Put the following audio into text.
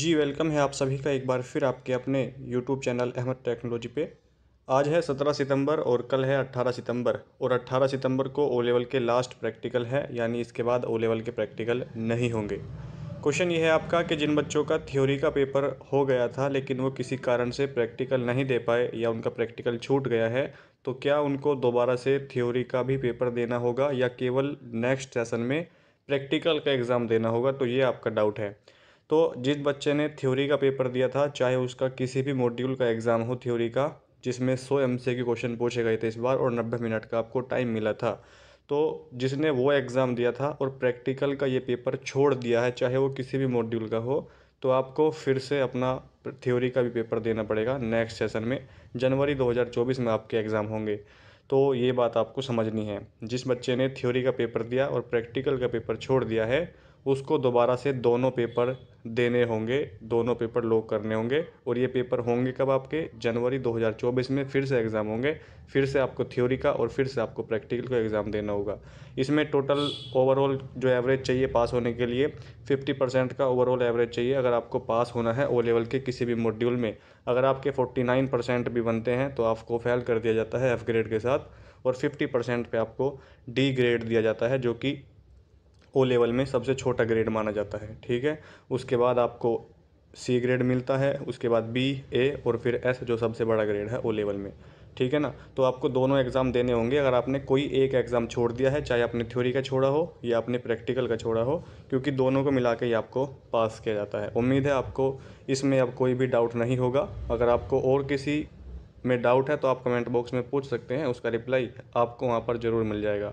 जी welcome है आप सभी का एक बार फिर आपके अपने यूट्यूब चैनल अहमद टेक्नोलॉजी पे आज है सत्रह सितंबर और कल है अट्ठारह सितंबर और अट्ठारह सितंबर को ओ लेवल के लास्ट प्रैक्टिकल है यानी इसके बाद ओ लेवल के प्रैक्टिकल नहीं होंगे क्वेश्चन ये है आपका कि जिन बच्चों का थ्योरी का पेपर हो गया था लेकिन वो किसी कारण से प्रैक्टिकल नहीं दे पाए या उनका प्रैक्टिकल छूट गया है तो क्या उनको दोबारा से थ्योरी का भी पेपर देना होगा या केवल नेक्स्ट सेसन में प्रैक्टिकल का एग्ज़ाम देना होगा तो ये आपका डाउट है तो जिस बच्चे ने थ्योरी का पेपर दिया था चाहे उसका किसी भी मॉड्यूल का एग्ज़ाम हो थ्योरी का जिसमें सौ एम सी के क्वेश्चन पूछे गए थे इस बार और नब्बे मिनट का आपको टाइम मिला था तो जिसने वो एग्ज़ाम दिया था और प्रैक्टिकल का ये पेपर छोड़ दिया है चाहे वो किसी भी मॉड्यूल का हो तो आपको फिर से अपना थ्योरी का भी पेपर देना पड़ेगा नेक्स्ट सेशन में जनवरी 2024 में आपके एग्ज़ाम होंगे तो ये बात आपको समझनी है जिस बच्चे ने थ्योरी का पेपर दिया और प्रैक्टिकल का पेपर छोड़ दिया है उसको दोबारा से दोनों पेपर देने होंगे दोनों पेपर लोग करने होंगे और ये पेपर होंगे कब आपके जनवरी 2024 में फिर से एग्ज़ाम होंगे फिर से आपको थ्योरी का और फिर से आपको प्रैक्टिकल का एग्ज़ाम देना होगा इसमें टोटल ओवरऑल जो एवरेज चाहिए पास होने के लिए 50 परसेंट का ओवरऑल एवरेज चाहिए अगर आपको पास होना है ओ लेवल के किसी भी मॉड्यूल में अगर आपके फोर्टी परसेंट भी बनते हैं तो आपको फेल कर दिया जाता है एफ ग्रेड के साथ और फिफ़्टी परसेंट पर आपको डी ग्रेड दिया जाता है जो कि ओ लेवल में सबसे छोटा ग्रेड माना जाता है ठीक है उसके बाद आपको सी ग्रेड मिलता है उसके बाद बी ए और फिर एस जो सबसे बड़ा ग्रेड है ओ लेवल में ठीक है ना तो आपको दोनों एग्ज़ाम देने होंगे अगर आपने कोई एक एग्ज़ाम छोड़ दिया है चाहे आपने थ्योरी का छोड़ा हो या आपने प्रैक्टिकल का छोड़ा हो क्योंकि दोनों को मिला के ही आपको पास किया जाता है उम्मीद है आपको इसमें अब कोई भी डाउट नहीं होगा अगर आपको और किसी में डाउट है तो आप कमेंट बॉक्स में पूछ सकते हैं उसका रिप्लाई आपको वहाँ पर ज़रूर मिल जाएगा